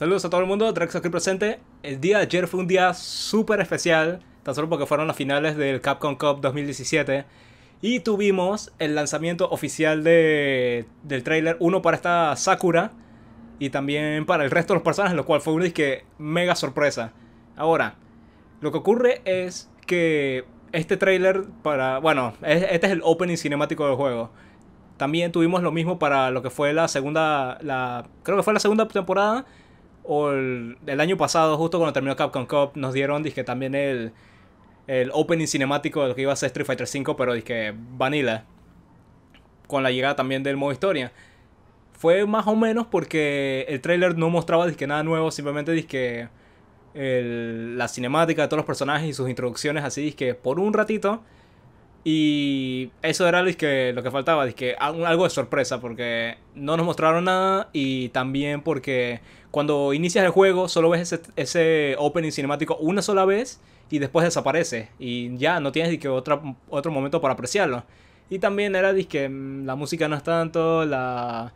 Saludos a todo el mundo, Drex aquí presente. El día de ayer fue un día súper especial, tan solo porque fueron las finales del Capcom Cup 2017. Y tuvimos el lanzamiento oficial de, del trailer, uno para esta Sakura y también para el resto de los personajes, lo cual fue una disque mega sorpresa. Ahora, lo que ocurre es que este trailer para... Bueno, este es el opening cinemático del juego. También tuvimos lo mismo para lo que fue la segunda... La, creo que fue la segunda temporada o el, el, año pasado, justo cuando terminó Capcom Cup, nos dieron, también el, el opening cinemático de lo que iba a ser Street Fighter V, pero disque. Vanilla. Con la llegada también del modo historia. Fue más o menos porque el trailer no mostraba nada nuevo, simplemente disque. el, la cinemática de todos los personajes y sus introducciones, así que por un ratito y eso era que, lo que faltaba, que algo de sorpresa, porque no nos mostraron nada y también porque cuando inicias el juego solo ves ese, opening cinemático una sola vez y después desaparece y ya no tienes que otro momento para apreciarlo. Y también era que mm, la música no es tanto, las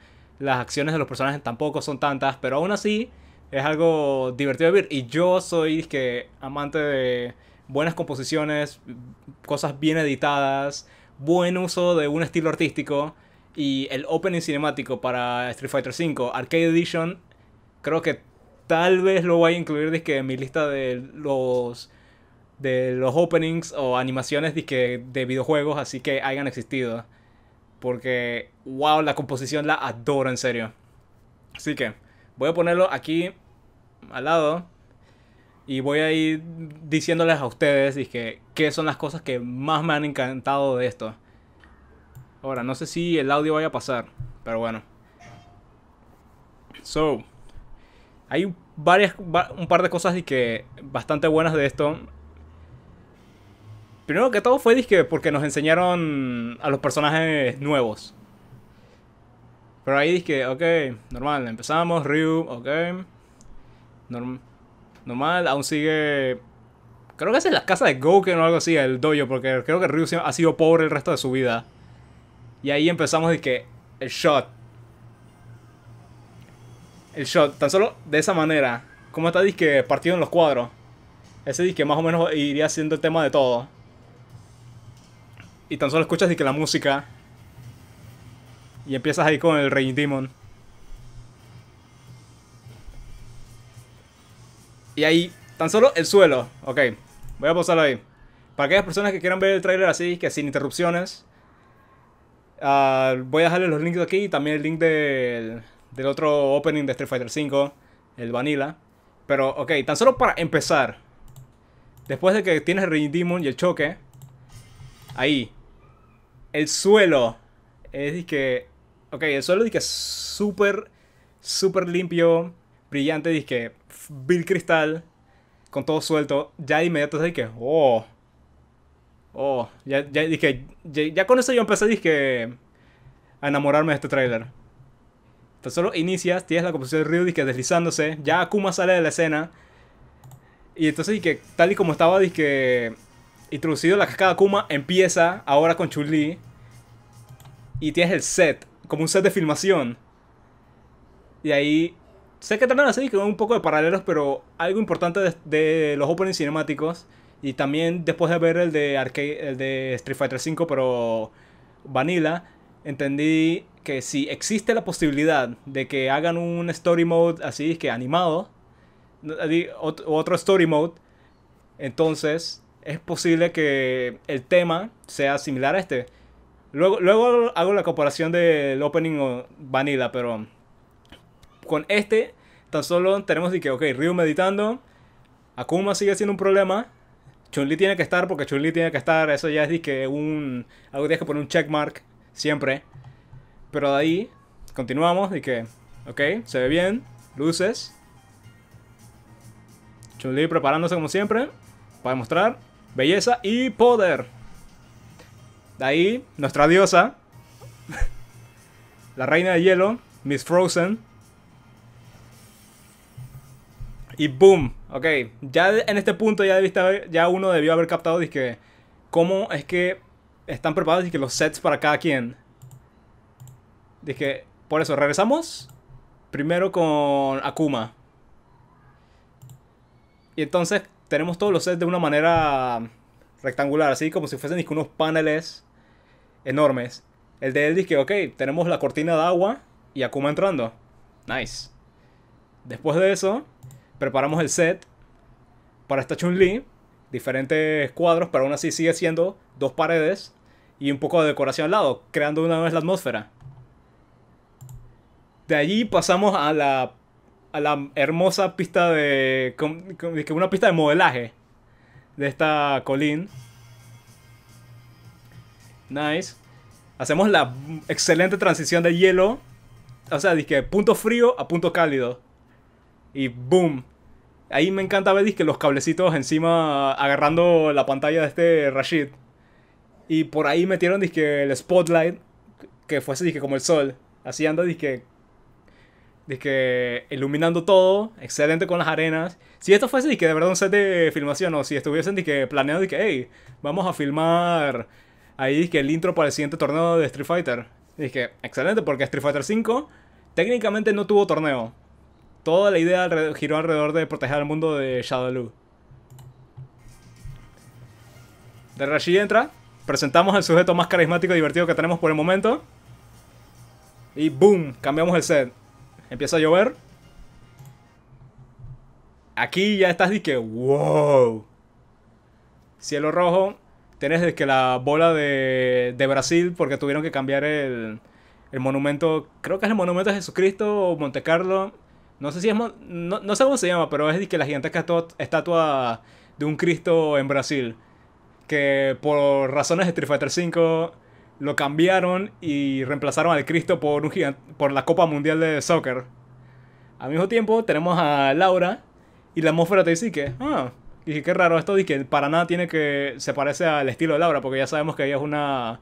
acciones de los personajes tampoco son tantas, pero aún así es algo divertido de ver. Y yo soy que amante de buenas composiciones, cosas bien editadas, buen uso de un estilo artístico y el opening cinemático para Street Fighter V Arcade Edition, creo que tal vez lo voy a incluir en mi lista de los de los openings o animaciones de videojuegos así que hayan existido. Porque, wow, la composición la adoro en serio. Así que voy a ponerlo aquí al lado y voy a ir diciéndoles a ustedes y que, qué son las cosas que más me han encantado de esto. Ahora, no sé si el audio vaya a pasar, pero bueno. So, hay varias, un par de cosas y bastante buenas de esto. Primero que todo fue disque porque nos enseñaron a los personajes nuevos. Pero ahí que, ok, normal, empezamos, Ryu, ok. Normal normal, aún sigue... Creo que es es la casa de Goken o algo así, el dojo, porque creo que Ryu ha sido pobre el resto de su vida. Y ahí empezamos de que el shot. El shot, tan solo de esa manera. Como está disque partido en los cuadros. Ese disque más o menos iría siendo el tema de todo. Y tan solo escuchas que la música. Y empiezas ahí con el Rey Demon. Y ahí, tan solo el suelo. Ok, voy a posarlo ahí. Para aquellas personas que quieran ver el trailer así, que sin interrupciones, ah, voy a dejarles los links aquí y también el link del, del otro opening de Street Fighter V, el Vanilla. Pero, ok, tan solo para empezar, después de que tienes el Demon y el choque, ahí, el suelo es que, ok, el suelo es que súper, súper limpio brillante, disque, Bill Cristal, con todo suelto, ya de inmediato dije, oh, oh, ya, ya dije, ya, con eso yo empecé, dije, a enamorarme de este tráiler. Entonces solo inicias, tienes la composición de Ryu, dije, deslizándose, ya Akuma sale de la escena, y entonces dije, tal y como estaba, que introducido la cascada Akuma, empieza ahora con chun y tienes el set, como un set de filmación. Y ahí sé que también así, que un poco de paralelos, pero algo importante de, los openings cinemáticos. Y también después de ver el de, arcade, el de Street Fighter V, pero Vanilla, entendí que si existe la posibilidad de que hagan un story mode así, que animado, otro story mode, entonces es posible que el tema sea similar a este. Luego, luego hago la comparación del opening vanilla, pero con este, tan solo tenemos de que, ok, Ryu meditando, Akuma sigue siendo un problema, Chun-Li tiene que estar porque Chun-Li tiene que estar, eso ya es de que un, algo tienes que poner un checkmark siempre. Pero de ahí continuamos de que, ok, se ve bien, luces. Chun-Li preparándose como siempre para mostrar belleza y poder. De ahí, nuestra diosa, la reina de hielo, Miss Frozen, y boom, ok. Ya en este punto ya, debiste ya uno debió haber captado que cómo es que están preparados que los sets para cada quien. Dije, por eso, regresamos primero con Akuma. Y entonces tenemos todos los sets de una manera rectangular, así como si fuesen unos paneles enormes. El de él dice, ok, tenemos la cortina de agua y Akuma entrando. Nice. Después de eso, preparamos el set para esta Chun-Li, diferentes cuadros, pero aún así sigue siendo dos paredes y un poco de decoración al lado, creando una vez la atmósfera. De allí pasamos a la, a la hermosa pista de... una pista de modelaje de esta colín. Nice. Hacemos la excelente transición de hielo. O sea, dije punto frío a punto cálido y boom. Ahí me encanta ver que los cablecitos encima agarrando la pantalla de este Rashid. Y por ahí metieron disque el spotlight que fuese disque como el sol. Así anda disque que iluminando todo, excelente con las arenas. Si esto fuese de verdad un set de filmación o si estuviesen que planeando que hey, vamos a filmar ahí que el intro para el siguiente torneo de Street Fighter. Dije, excelente porque Street Fighter 5 técnicamente no tuvo torneo. Toda la idea giró alrededor de proteger al mundo de Shadowloo. De Rashi entra. Presentamos al sujeto más carismático y divertido que tenemos por el momento. Y boom, cambiamos el set. Empieza a llover. Aquí ya estás de que, wow. Cielo rojo. Tienes que la bola de, de Brasil porque tuvieron que cambiar el, el monumento. Creo que es el monumento de Jesucristo o Monte Carlo no sé si es. No, no sé cómo se llama, pero es de que la gigantesca estatua de un Cristo en Brasil. Que por razones de Street Fighter V lo cambiaron y reemplazaron al Cristo por, un por la Copa Mundial de Soccer. Al mismo tiempo tenemos a Laura y la atmósfera te dice que, ah, y qué raro esto, y que para nada tiene que, se parece al estilo de Laura, porque ya sabemos que ella es una,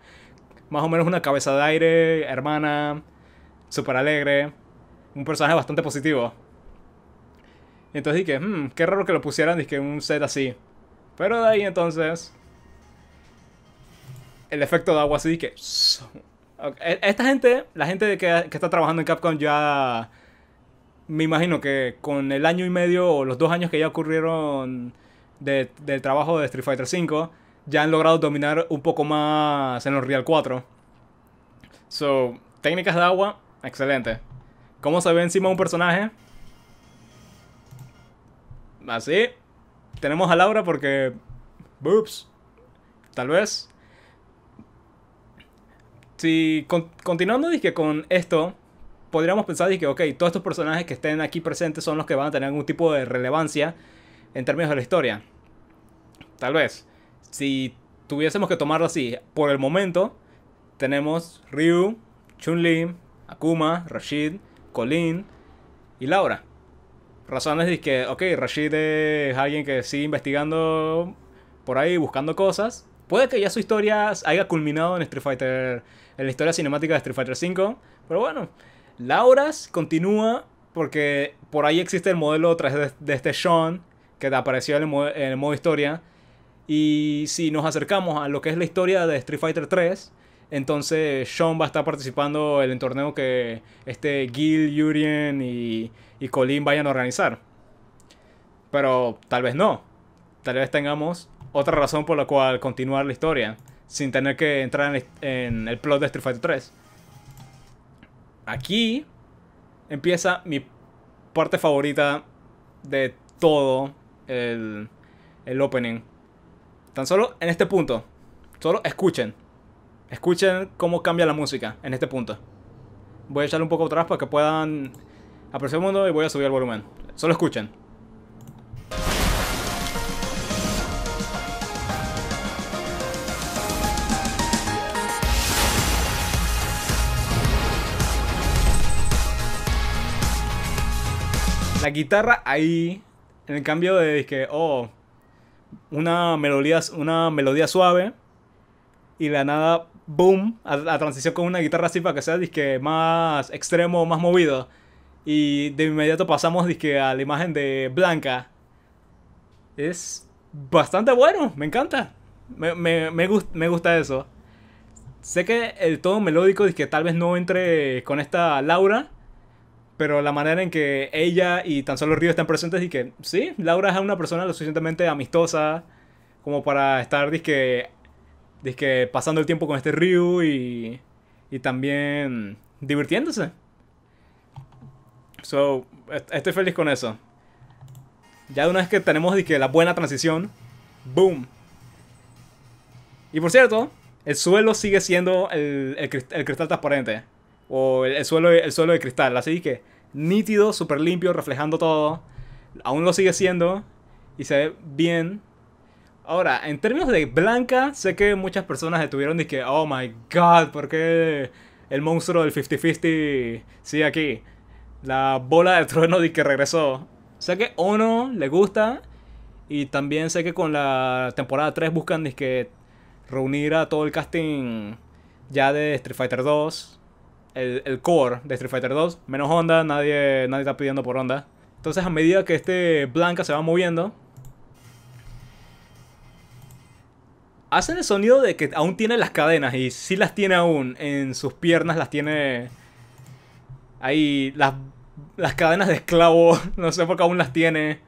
más o menos una cabeza de aire, hermana, súper alegre un personaje bastante positivo. entonces dije, hmm, qué raro que lo pusieran dije, que un set así. Pero de ahí entonces... El efecto de agua así que... E, esta gente, la gente que, está trabajando en Capcom ya... Me imagino que con el año y medio o los dos años que ya ocurrieron del trabajo de Street Fighter V, ya han logrado dominar un poco más en los Real 4. So, técnicas de agua, excelente. ¿Cómo se ve encima un personaje? Así. Tenemos a Laura porque... boops. Tal vez. Si continuando con esto, podríamos pensar que, ok, todos estos personajes que estén aquí presentes son los que van a tener algún tipo de relevancia en términos de la historia. Tal vez. Si tuviésemos que tomarlo así, por el momento, tenemos Ryu, Chun-Li, Akuma, Rashid, Colin y Laura. Razones de que, ok, Rashid es alguien que sigue investigando por ahí, buscando cosas. Puede que ya su historia haya culminado en Street Fighter, en la historia cinemática de Street Fighter V, pero bueno, Laura continúa porque por ahí existe el modelo 3 de, este Sean que apareció en el, modo, en el modo historia. Y si nos acercamos a lo que es la historia de Street Fighter 3, entonces Sean va a estar participando en el torneo que este Gil, Yurien y, y Colin vayan a organizar. Pero tal vez no. Tal vez tengamos otra razón por la cual continuar la historia. Sin tener que entrar en, el plot de Street Fighter 3. Aquí empieza mi parte favorita de todo el opening. Tan solo en este punto. Solo escuchen. Escuchen cómo cambia la música en este punto. Voy a echarle un poco atrás para que puedan apreciar el mundo y voy a subir el volumen. Solo escuchen. La guitarra ahí, en el cambio de que oh, una melodía, una melodía suave y la nada boom a, transición con una guitarra así para que sea disque más extremo, más movido. Y de inmediato pasamos disque a la imagen de Blanca. Es bastante bueno, me encanta. Me, me, me, gusta eso. Sé que el tono melódico disque tal vez no entre con esta Laura. Pero la manera en que ella y tan solo Río están presentes y sí, Laura es una persona lo suficientemente amistosa como para estar disque que pasando el tiempo con este Ryu y, y también divirtiéndose. So, estoy feliz con eso. Ya de una vez que tenemos que la buena transición, boom. Y por cierto, el suelo sigue siendo el, cristal, transparente. O el, suelo, el suelo de cristal. Así que nítido, súper limpio, reflejando todo. Aún lo sigue siendo. Y se ve bien. Ahora, en términos de Blanca, sé que muchas personas estuvieron de que, oh my god, ¿por qué el monstruo del 50-50 sigue aquí? La bola de trueno de que regresó. Sé que Ono le gusta y también sé que con la temporada 3 buscan que reunir a todo el casting ya de Street Fighter 2, el, core de Street Fighter 2, menos onda nadie, nadie está pidiendo por onda Entonces a medida que este Blanca se va moviendo, hacen el sonido de que aún tiene las cadenas y sí las tiene aún. En sus piernas las tiene... Ahí las, cadenas de esclavo. No sé por qué aún las tiene.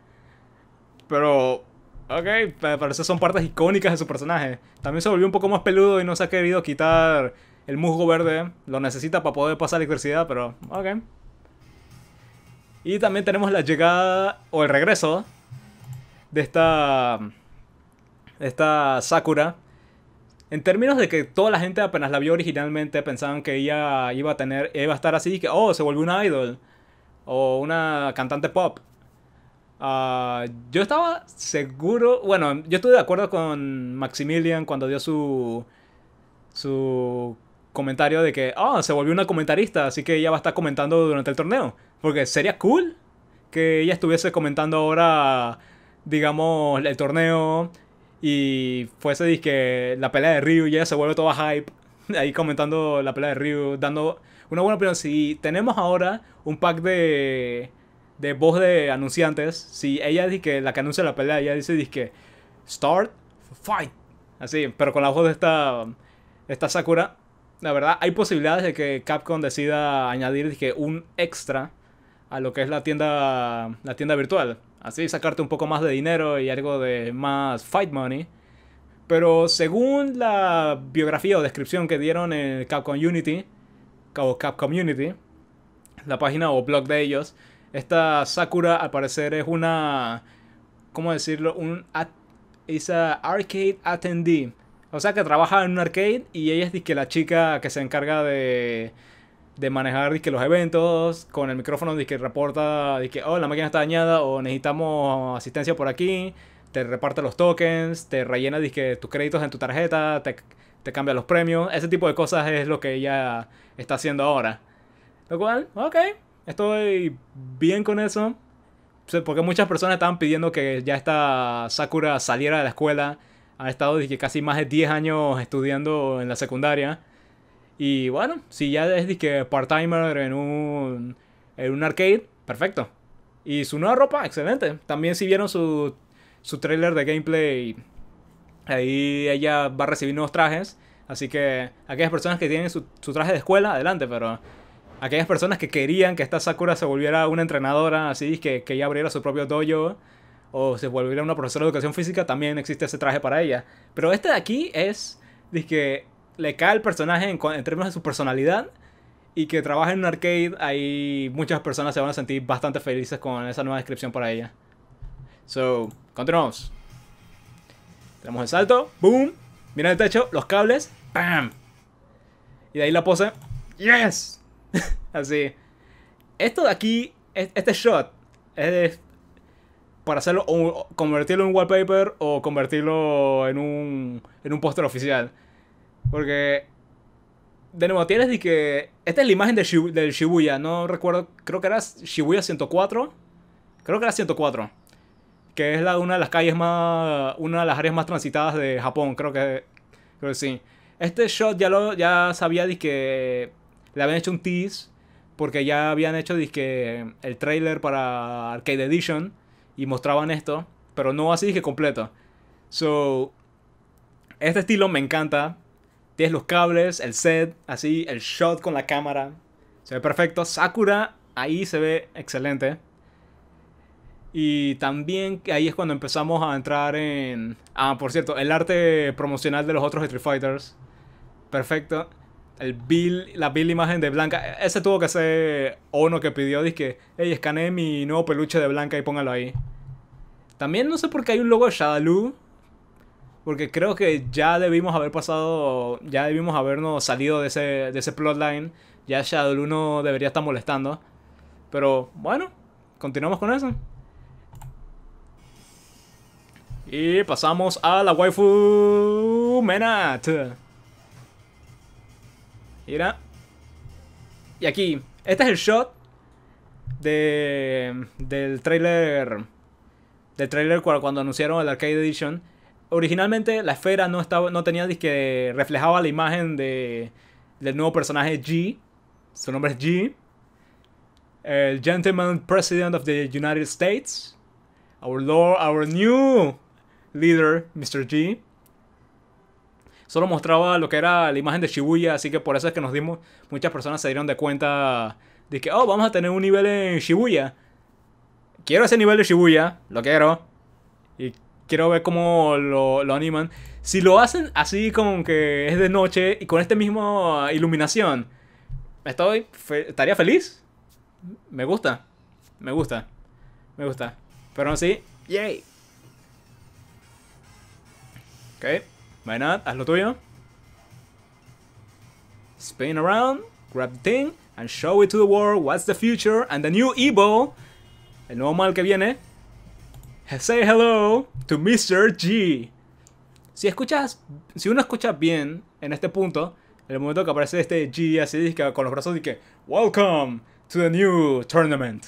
Pero... Ok, parece son partes icónicas de su personaje. También se volvió un poco más peludo y no se ha querido quitar el musgo verde. Lo necesita para poder pasar diversidad pero ok. Y también tenemos la llegada o el regreso de esta esta Sakura, en términos de que toda la gente apenas la vio originalmente pensaban que ella iba a tener, iba a estar así, que oh, se volvió una idol o una cantante pop. Ah, yo estaba seguro, bueno, yo estuve de acuerdo con Maximilian cuando dio su su comentario de que oh, se volvió una comentarista, así que ella va a estar comentando durante el torneo, porque sería cool que ella estuviese comentando ahora digamos el torneo y fuese disque la pelea de Ryu ya se vuelve toda hype. Ahí comentando la pelea de Ryu, dando una buena opinión. Si tenemos ahora un pack de, de voz de anunciantes, si ella dice que la que anuncia la pelea, ella dice disque start fight. Así, pero con la voz de esta, esta Sakura, la verdad hay posibilidades de que Capcom decida añadir un extra a lo que es la tienda, la tienda virtual así sacarte un poco más de dinero y algo de más fight money. Pero según la biografía o descripción que dieron en Capcom Unity, o Capcom Unity, la página o blog de ellos, esta Sakura al parecer es una, ¿cómo decirlo? Un es arcade attendee. O sea que trabaja en un arcade y ella es que la chica que se encarga de de manejar los eventos con el micrófono que reporta que oh la máquina está dañada o necesitamos asistencia por aquí te reparte los tokens te rellena que tus créditos en tu tarjeta te, cambia los premios ese tipo de cosas es lo que ella está haciendo ahora lo cual ok estoy bien con eso porque muchas personas estaban pidiendo que ya esta Sakura saliera de la escuela ha estado casi más de 10 años estudiando en la secundaria y bueno, si ya es que part-timer en un, en un arcade, perfecto. Y su nueva ropa, excelente. También si vieron su, su trailer de gameplay, ahí ella va a recibir nuevos trajes. Así que aquellas personas que tienen su, traje de escuela, adelante, pero aquellas personas que querían que esta Sakura se volviera una entrenadora, así que, que ella abriera su propio dojo o se volviera una profesora de educación física, también existe ese traje para ella. Pero este de aquí es, que le cae el personaje en, términos de su personalidad y que trabaja en un arcade, ahí muchas personas se van a sentir bastante felices con esa nueva descripción para ella. So, continuamos. Tenemos el salto, boom, mira el techo, los cables, BAM Y de ahí la pose, ¡yes! Así. Esto de aquí, este shot, es para hacerlo, convertirlo en un wallpaper o convertirlo en un, en un póster oficial. Porque. De nuevo, tienes de que. Esta es la imagen de del Shibuya, no recuerdo. Creo que era Shibuya 104. Creo que era 104. Que es una de las calles más. Una de las áreas más transitadas de Japón, creo que. Creo que sí. Este shot ya lo ya sabía de que. Le habían hecho un tease. Porque ya habían hecho que el trailer para Arcade Edition. Y mostraban esto. Pero no así que completo. So. Este estilo me encanta Tienes los cables, el set, así, el shot con la cámara. Se ve perfecto. Sakura, ahí se ve excelente. Y también ahí es cuando empezamos a entrar en... Ah, por cierto, el arte promocional de los otros Street Fighters. Perfecto. El bill, la bill imagen de Blanca. E-, ese tuvo que ser Ono que pidió. Dice que, hey, escaneé mi nuevo peluche de Blanca y póngalo ahí. También no sé por qué hay un logo de Shadaloo porque creo que ya debimos haber pasado, ya debimos habernos salido de ese, de ese plotline. Ya Shadow 1 debería estar molestando. Pero bueno, continuamos con eso. Y pasamos a la waifu Menat. Mira. Y aquí, este es el shot de, del trailer. Del trailer cuando anunciaron el Arcade Edition originalmente la esfera no, estaba, no tenía que reflejaba la imagen de, del nuevo personaje G. Su nombre es G. El Gentleman President of the United States. Our Lord, our new leader, Mr. G. Solo mostraba lo que era la imagen de Shibuya, así que por eso es que nos dimos, muchas personas se dieron de cuenta de que, oh, vamos a tener un nivel en Shibuya. Quiero ese nivel de Shibuya, lo quiero. Y quiero ver cómo lo, animan. Si lo hacen así como que es de noche y con este mismo iluminación, estoy estaría feliz. Me gusta, me gusta, me gusta. Pero no así, yay. Ok, why not, haz lo tuyo. Spin around, grab the thing and show it to the world what's the future and the new evil. El nuevo mal que viene say hello to Mr. G. Si escuchas, si uno escucha bien en este punto, en el momento que aparece este G así con los brazos y que Welcome to the new tournament.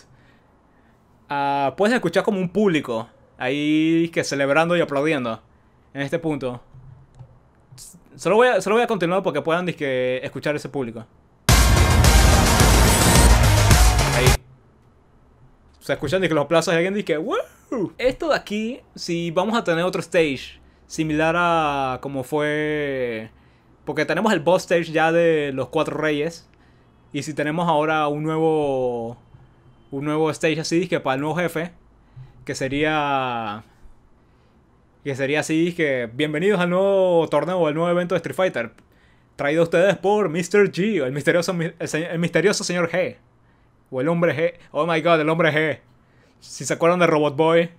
Ah, puedes escuchar como un público ahí que celebrando y aplaudiendo en este punto. Solo voy a, solo voy a continuar porque puedan disque, escuchar ese público. se escuchan y que los plazos de alguien dice que, esto de aquí, si vamos a tener otro stage similar a como fue... Porque tenemos el boss stage ya de los cuatro reyes. Y si tenemos ahora un nuevo... Un nuevo stage así, que para el nuevo jefe. Que sería... Que sería así, que bienvenidos al nuevo torneo, o al nuevo evento de Street Fighter. Traído a ustedes por Mr. G, el misterioso, el misterioso señor G. O el hombre G. Oh my god, el hombre G. Si se acuerdan de Robot Boy.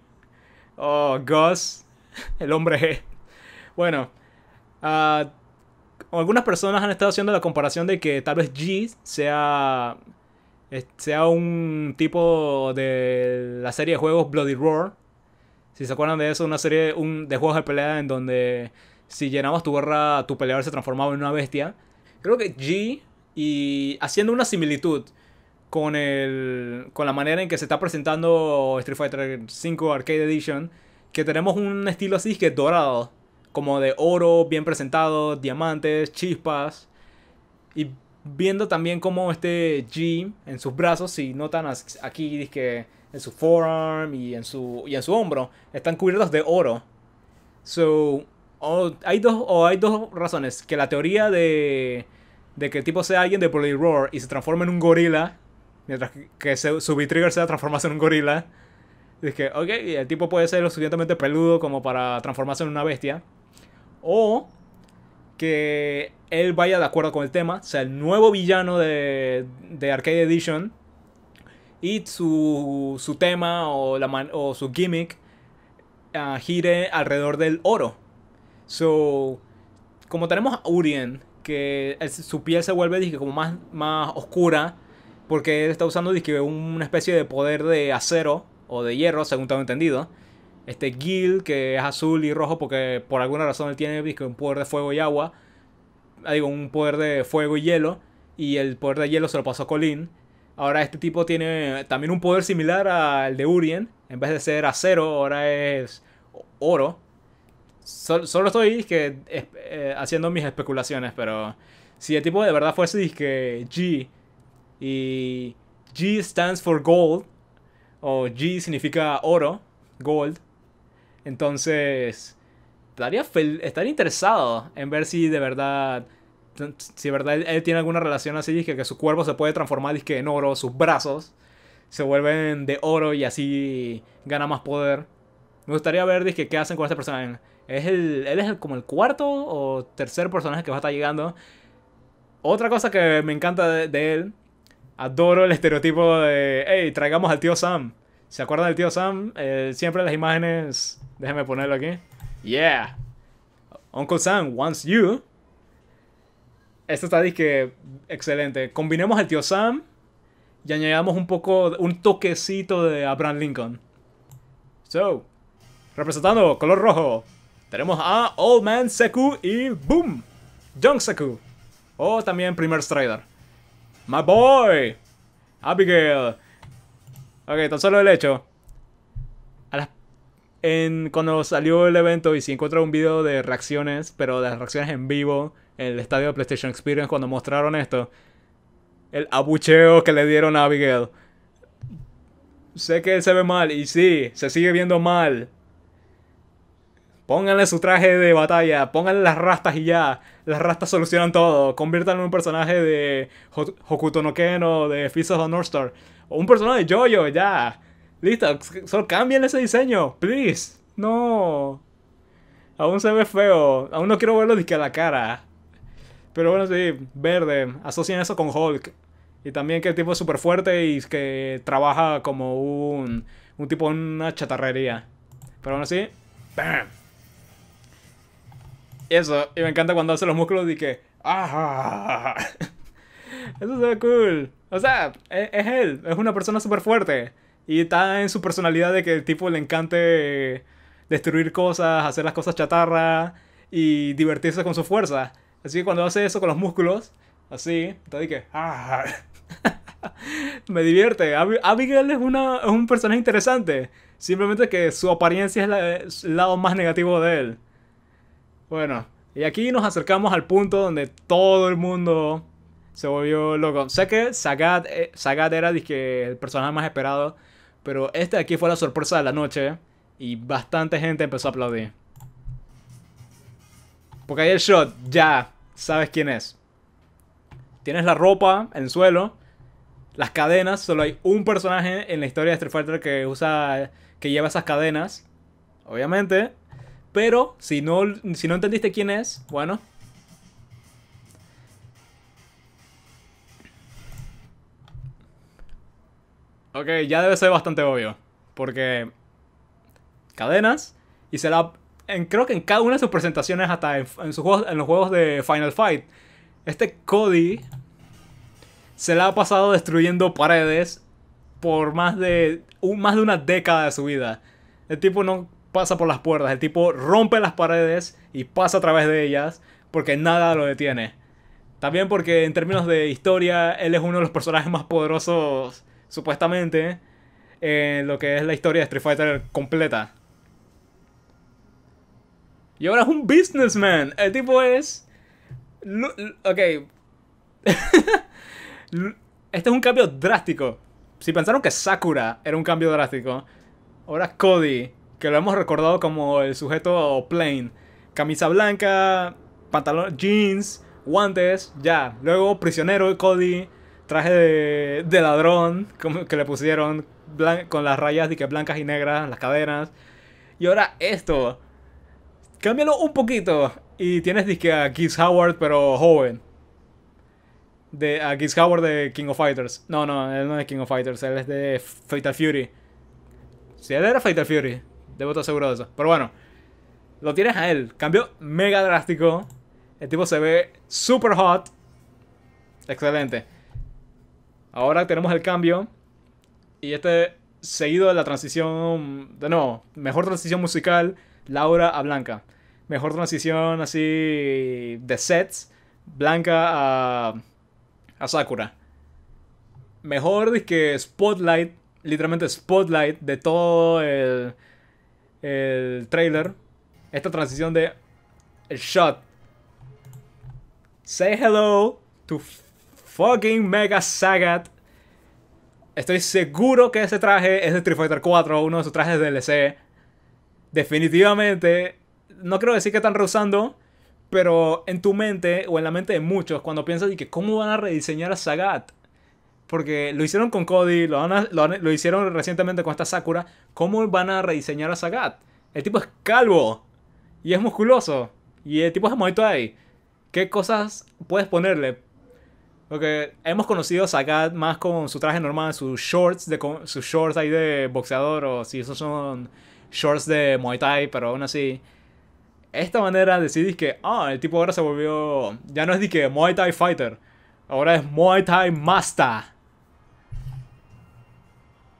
Oh, Gus. El hombre G. Bueno. Ah, algunas personas han estado haciendo la comparación de que tal vez G sea. Eh, sea un tipo de la serie de juegos Bloody Roar. Si se acuerdan de eso, una serie de juegos de pelea en donde si llenabas tu guerra, tu peleador se transformaba en una bestia. Creo que G y haciendo una similitud con, el, con la manera en que se está presentando Street Fighter V Arcade Edition, que tenemos un estilo así que dorado, como de oro, bien presentado, diamantes, chispas, y viendo también como este G en sus brazos, si notan aquí, que en su forearm y en su, y en su hombro, están cubiertos de oro. So, hay, dos, o hay dos razones, que la teoría de, de que el tipo sea alguien de Bloody Roar y se transforma en un gorila Mientras que su V-Trigger se transformase en un gorila. Dije, ok, el tipo puede ser lo suficientemente peludo como para transformarse en una bestia. O que él vaya de acuerdo con el tema, sea el nuevo villano de, de Arcade Edition. Y su, su tema o, la o su gimmick ah, gire alrededor del oro. So, como tenemos a Urien, que su piel se vuelve como más, más oscura porque él está usando disque, una especie de poder de acero o de hierro, según tengo entendido. Este Gil, que es azul y rojo porque por alguna razón él tiene un poder de fuego y agua. Ah, digo, un poder de fuego y hielo. Y el poder de hielo se lo pasó a Colin. Ahora este tipo tiene también un poder similar al de Urien. En vez de ser acero, ahora es oro. solo estoy eh, haciendo mis especulaciones, pero si el tipo de verdad fuese disque G y G stands for gold, o G significa oro, gold. Entonces, estaría, interesado en ver si de verdad, si de verdad él, tiene alguna relación así, que, que su cuerpo se puede transformar que en oro, sus brazos se vuelven de oro y así gana más poder. Me gustaría ver que qué hacen con este personaje. ¿Es el, él es como el cuarto o tercer personaje que va a estar llegando. Otra cosa que me encanta de él Adoro el estereotipo de, hey, traigamos al tío Sam. ¿Se acuerdan del tío Sam? Eh, siempre las imágenes... Déjenme ponerlo aquí. Yeah. Uncle Sam wants you. Este está disque excelente. Combinemos al tío Sam y añadamos un poco, un toquecito de Abraham Lincoln. So, representando color rojo, tenemos a Old Man Seku y Boom, Young Seku. O también Primer Strider. My boy. Abigail. Ok, tan solo el hecho. en, cuando salió el evento y si encuentro un video de reacciones, pero de las reacciones en vivo en el estadio de PlayStation Experience cuando mostraron esto, el abucheo que le dieron a Abigail. Sé que él se ve mal y sí, se sigue viendo mal, Pónganle su traje de batalla, pónganle las rastas y ya. Las rastas solucionan todo. Conviértanlo en un personaje de Hokuto no Ken o de Fist of the Star. O un personaje de Jojo, ya. Listo, solo cambien ese diseño, please. No. Aún se ve feo. Aún no quiero verlo de que a la cara. Pero bueno, sí, verde. Asocian eso con Hulk. Y también que el tipo es súper fuerte y que trabaja como un, un tipo en una chatarrería. Pero bueno, sí. ¡bam! Eso, y me encanta cuando hace los músculos y que... ¡Ah! Eso se ve cool. O sea, e, es, él, es una persona súper fuerte. Y está en su personalidad de que el tipo le encante destruir cosas, hacer las cosas chatarra y divertirse con su fuerza. Así que cuando hace eso con los músculos, así, está de que... ¡Ah! me divierte. Abigail es, una, es un personaje interesante. Simplemente que su apariencia es el lado más negativo de él. Bueno, y aquí nos acercamos al punto donde todo el mundo se volvió loco. Sé que Sagat, eh, era el personaje más esperado, pero este aquí fue la sorpresa de la noche y bastante gente empezó a aplaudir. Porque ahí el shot, ya, sabes quién es. Tienes la ropa en el suelo, las cadenas, solo hay un personaje en la historia de Street Fighter que usa, que lleva esas cadenas. Obviamente, pero si no, si no entendiste quién es, bueno. Ok, ya debe ser bastante obvio. Porque. Cadenas. Y se la. creo que en cada una de sus presentaciones, hasta en, sus juegos, en los juegos de Final Fight, este Cody se la ha pasado destruyendo paredes por más de, un, más de una década de su vida. El tipo no pasa por las puertas. El tipo rompe las paredes y pasa a través de ellas porque nada lo detiene. También porque en términos de historia, él es uno de los personajes más poderosos, supuestamente, en lo que es la historia de Street Fighter completa. Y ahora es un businessman. El tipo es... Ok. este es un cambio drástico. Si pensaron que Sakura era un cambio drástico, ahora Cody que lo hemos recordado como el sujeto plain. Camisa blanca, pantalón, jeans, guantes, ya. Luego prisionero Cody, traje de, ladrón como que le pusieron con las rayas de blancas y negras las cadenas. Y ahora esto. Cámbialo un poquito y tienes disque a Keith Howard pero joven. De, a Keith Howard de King of Fighters. No, no, él no es King of Fighters, él es de Fatal Fury. Si él era Fatal Fury, Debo estar seguro de eso. Pero bueno, lo tienes a él. Cambio mega drástico. El tipo se ve super hot. Excelente. Ahora tenemos el cambio. Y este seguido de la transición. De nuevo, mejor transición musical. Laura a Blanca. Mejor transición así de sets. Blanca a, a Sakura. Mejor que Spotlight. Literalmente Spotlight de todo el el trailer, esta transición de el shot. Say hello to fucking Mega Sagat. Estoy seguro que ese traje es de Street Fighter 4, uno de sus trajes de DLC. Definitivamente, no quiero decir que están rehusando, pero en tu mente o en la mente de muchos, cuando piensas y que cómo van a rediseñar a Sagat, porque lo hicieron con Cody, lo, hicieron recientemente con esta Sakura. ¿Cómo van a rediseñar a Sagat? El tipo es calvo y es musculoso y el tipo es Muay Thai. ¿Qué cosas puedes ponerle? Porque hemos conocido a Sagat más con su traje normal, sus shorts, de, sus shorts ahí de boxeador o si esos son shorts de Muay Thai, pero aún así esta manera decidís que, ah, el tipo ahora se volvió, ya no es de que Muay Thai Fighter, ahora es Muay Thai Master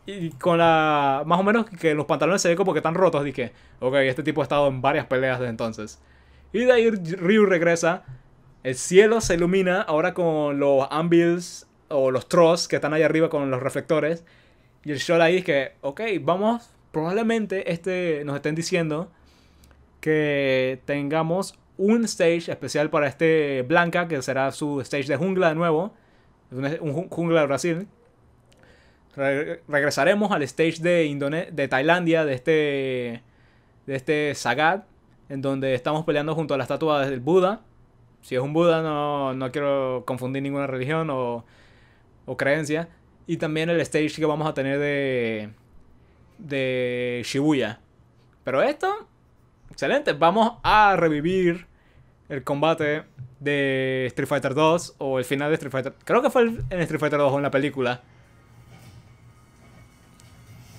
y con la. Más o menos que los pantalones se ve como que están rotos. Dije, ok, este tipo ha estado en varias peleas desde entonces. Y de ahí Ryu regresa. El cielo se ilumina ahora con los anvils o los trolls que están ahí arriba con los reflectores. Y el sol ahí es que, ok, vamos. Probablemente este, nos estén diciendo que tengamos un stage especial para este Blanca, que será su stage de jungla de nuevo. Un, jungla de Brasil regresaremos al stage de, de Tailandia, de este, de este Sagat, en donde estamos peleando junto a la estatua del Buda. Si es un Buda, no, quiero confundir ninguna religión o, o, creencia. Y también el stage que vamos a tener de, de Shibuya. Pero esto, excelente. Vamos a revivir el combate de Street Fighter 2 o el final de Street Fighter. Creo que fue en Street Fighter 2 en la película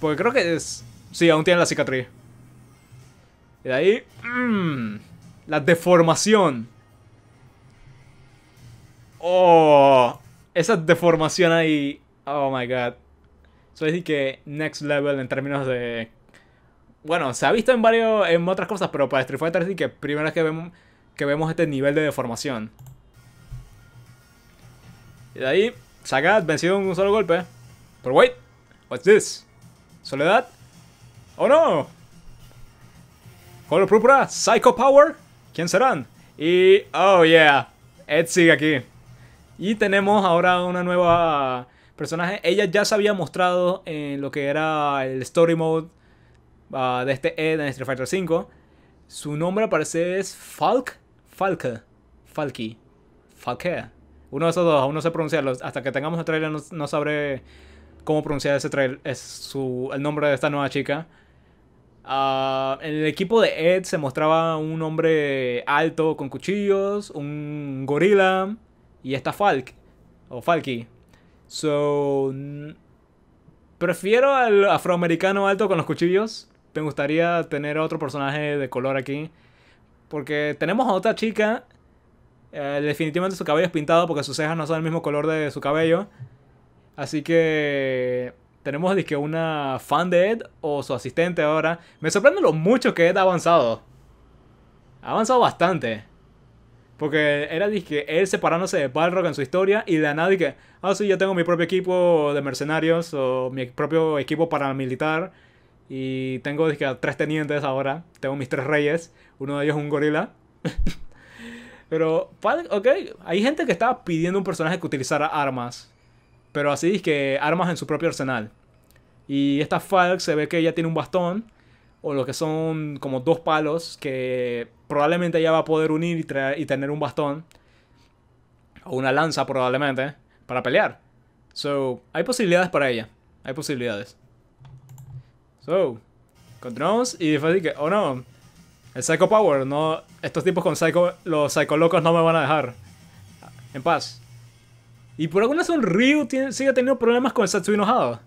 porque creo que es... Sí, aún tiene la cicatriz. Y de ahí... Mmm, la deformación. Oh, esa deformación ahí. Oh my god. Eso es que next level en términos de. Bueno, se ha visto en varios. en otras cosas, pero para Street Fighter es que primera que vemos que vemos este nivel de deformación. Y de ahí, Sagat vencido en un solo golpe. Pero wait, what's this? ¿Soledad? ¡Oh no! Color Púrpura, Psycho Power, ¿quién serán? Y, oh yeah, Ed sigue aquí. Y tenemos ahora una nueva personaje. Ella ya se había mostrado en lo que era el story mode ah, de este Ed en Street Fighter V. Su nombre aparece es Falk, Falke, Falky, Falke. Uno de esos dos, aún no sé pronunciarlos. Hasta que tengamos el trailer no sabré cómo pronunciar ese trail, es el nombre de esta nueva chica. Ah, en el equipo de Ed se mostraba un hombre alto con cuchillos, un gorila y esta Falk o Falky. So prefiero al afroamericano alto con los cuchillos. Me gustaría tener otro personaje de color aquí porque tenemos a otra chica eh, definitivamente su cabello es pintado porque sus cejas no son el mismo color de su cabello. Así que tenemos que una fan de Ed o su asistente ahora. Me sorprende lo mucho que Ed ha avanzado. Ha avanzado bastante. Porque era disque él separándose de Balrog en su historia y de nadie que, ah, sí, yo tengo mi propio equipo de mercenarios o mi propio equipo paramilitar. Y tengo tres tenientes ahora. Tengo mis tres reyes. Uno de ellos es un gorila. Pero, ok, hay gente que estaba pidiendo un personaje que utilizara armas pero así es que armas en su propio arsenal. Y esta Falk se ve que ella tiene un bastón, o lo que son como dos palos, que probablemente ella va a poder unir y, tener un bastón, o una lanza probablemente, para pelear. So, hay posibilidades para ella. Hay posibilidades. So, continuamos y que, oh no, el Psycho Power, no, estos tipos con Psycho, los Psycho Locos no me van a dejar en paz. Y por alguna razón Ryu sigue teniendo problemas con el Satsui enojado.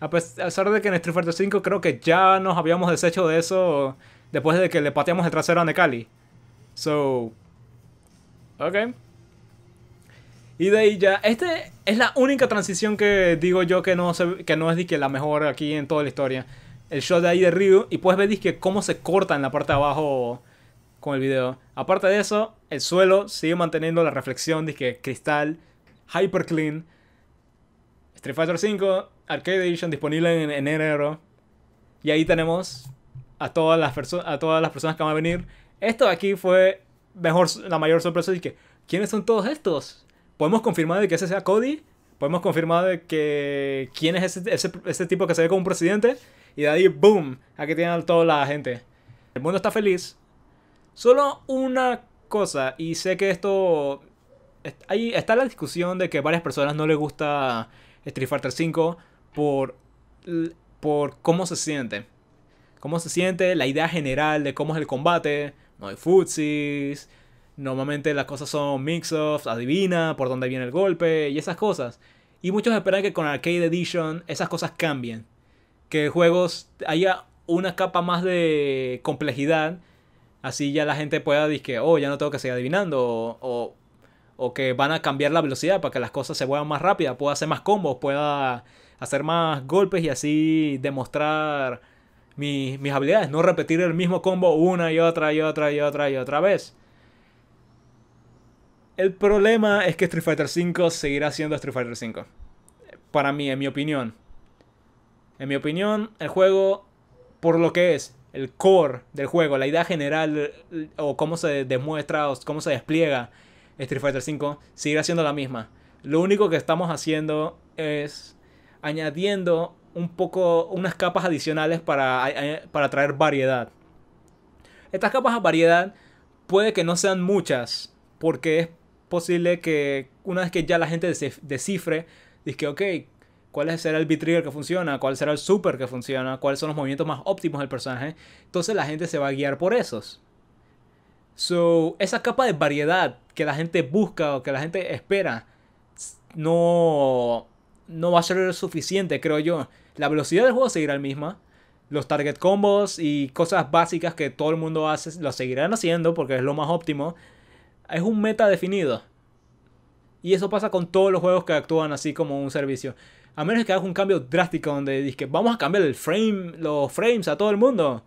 A pesar de que en Street Fighter V creo que ya nos habíamos deshecho de eso después de que le pateamos el trasero a Nekali. So. Ok. Y de ahí ya. Esta es la única transición que digo yo que no, que no es que la mejor aquí en toda la historia. El show de ahí de Ryu. Y puedes ver que cómo se corta en la parte de abajo con el video. Aparte de eso, el suelo sigue manteniendo la reflexión, de que cristal, hyper clean. Street Fighter V, Arcade Edition disponible en, enero. Y ahí tenemos a todas las, a todas las personas que van a venir. Esto de aquí fue mejor, la mayor sorpresa. que ¿quiénes son todos estos? ¿Podemos confirmar de que ese sea Cody? podemos confirmar de que quién es ese, tipo que se ve como un presidente. Y de ahí, ¡boom! Aquí tienen toda la gente. El mundo está feliz. Solo una cosa, y sé que esto... Ahí está la discusión de que varias personas no les gusta Street Fighter V por, por cómo se siente. Cómo se siente, la idea general de cómo es el combate. No hay futsis. Normalmente las cosas son mix-offs, adivina por dónde viene el golpe y esas cosas. Y muchos esperan que con Arcade Edition esas cosas cambien. Que juegos haya una capa más de complejidad Así ya la gente pueda decir que, oh, ya no tengo que seguir adivinando. O, o, que van a cambiar la velocidad para que las cosas se vuelvan más rápidas. Pueda hacer más combos, pueda hacer más golpes y así demostrar mis habilidades. No repetir el mismo combo una y otra y otra y otra y otra vez. El problema es que Street Fighter V seguirá siendo Street Fighter V. Para mí, en mi opinión. En mi opinión, el juego, por lo que es, el core del juego, la idea general eh, o cómo se demuestra o cómo se despliega Street Fighter V, seguirá siendo la misma. Lo único que estamos haciendo es añadiendo un poco, unas capas adicionales para, eh, eh, para traer variedad. Estas capas de variedad puede que no sean muchas, porque es posible que una vez que ya la gente descifre, dice que, ok, cuál será el B-Trigger que funciona, cuál será el Super que funciona, cuáles son los movimientos más óptimos del personaje. Entonces la gente se va a guiar por esos. So, esa capa de variedad que la gente busca o que la gente espera no, no va a ser suficiente, creo yo. La velocidad del juego seguirá la misma. Los target combos y cosas básicas que todo el mundo hace lo seguirán haciendo porque es lo más óptimo. Es un meta definido. Y eso pasa con todos los juegos que actúan así como un servicio. A menos que haga un cambio drástico donde dices que vamos a cambiar el frame, los frames a todo el mundo.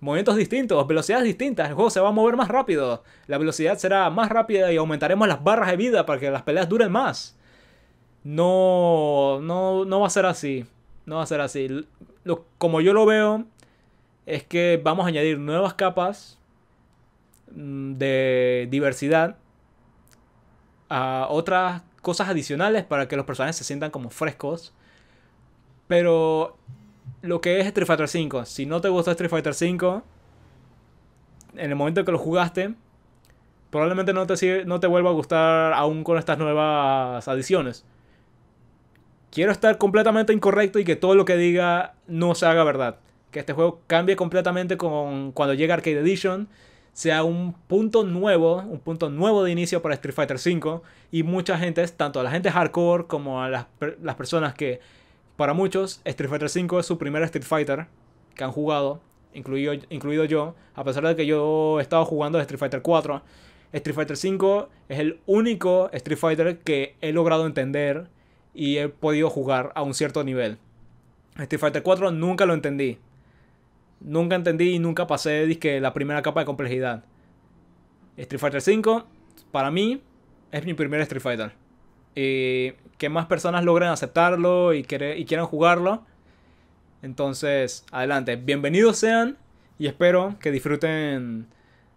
Movimientos distintos, velocidades distintas, el juego se va a mover más rápido. La velocidad será más rápida y aumentaremos las barras de vida para que las peleas duren más. No, no, no va a ser así. No va a ser así. Lo, como yo lo veo, es que vamos a añadir nuevas capas mm, de diversidad a otras cosas adicionales para que los personajes se sientan como frescos. Pero lo que es Street Fighter V, si no te gustó Street Fighter V, en el momento que lo jugaste, probablemente no te, no te vuelva a gustar aún con estas nuevas adiciones. Quiero estar completamente incorrecto y que todo lo que diga no se haga verdad. Que este juego cambie completamente con cuando llegue Arcade Edition sea un punto nuevo, un punto nuevo de inicio para Street Fighter V y mucha gente, tanto a la gente hardcore como a las, las personas que, para muchos, Street Fighter V es su primer Street Fighter que han jugado, incluido, incluido yo, a pesar de que yo he estado jugando Street Fighter 4, Street Fighter V es el único Street Fighter que he logrado entender y he podido jugar a un cierto nivel. Street Fighter 4 nunca lo entendí, nunca entendí y nunca pasé disque, la primera capa de complejidad. Street Fighter V, para mí, es mi primer Street Fighter. Y que más personas logren aceptarlo y, quieran jugarlo. Entonces, adelante, bienvenidos sean y espero que disfruten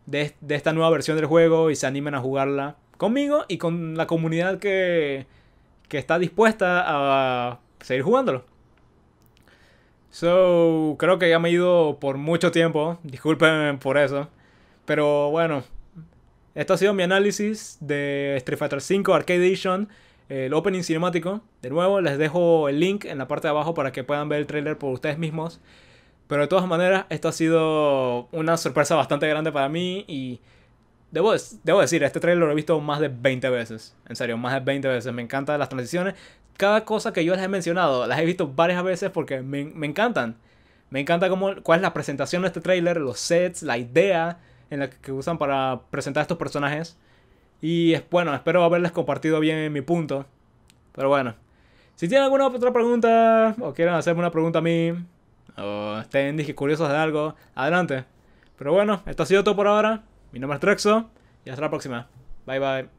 de, de, esta nueva versión del juego y se animen a jugarla conmigo y con la comunidad que, que está dispuesta a seguir jugándolo. So, creo que ya me he ido por mucho tiempo, disculpen por eso. Pero bueno, esto ha sido mi análisis de Street Fighter V Arcade Edition, el opening cinemático. De nuevo, les dejo el link en la parte de abajo para que puedan ver el trailer por ustedes mismos. Pero de todas maneras, esto ha sido una sorpresa bastante grande para mí y debo, debo decir, este trailer lo he visto más de 20 veces. En serio, más de 20 veces. Me encantan las transiciones cada cosa que yo les he mencionado, las he visto varias veces porque me, encantan. Me encanta cómo, cuál es la presentación de este trailer, los sets, la idea en la que usan para presentar a estos personajes. Y es bueno, espero haberles compartido bien mi punto. Pero bueno, si tienen alguna otra pregunta o quieren hacerme una pregunta a mí o estén curiosos de algo, adelante. Pero bueno, esto ha sido todo por ahora. Mi nombre es Trexo y hasta la próxima. Bye bye.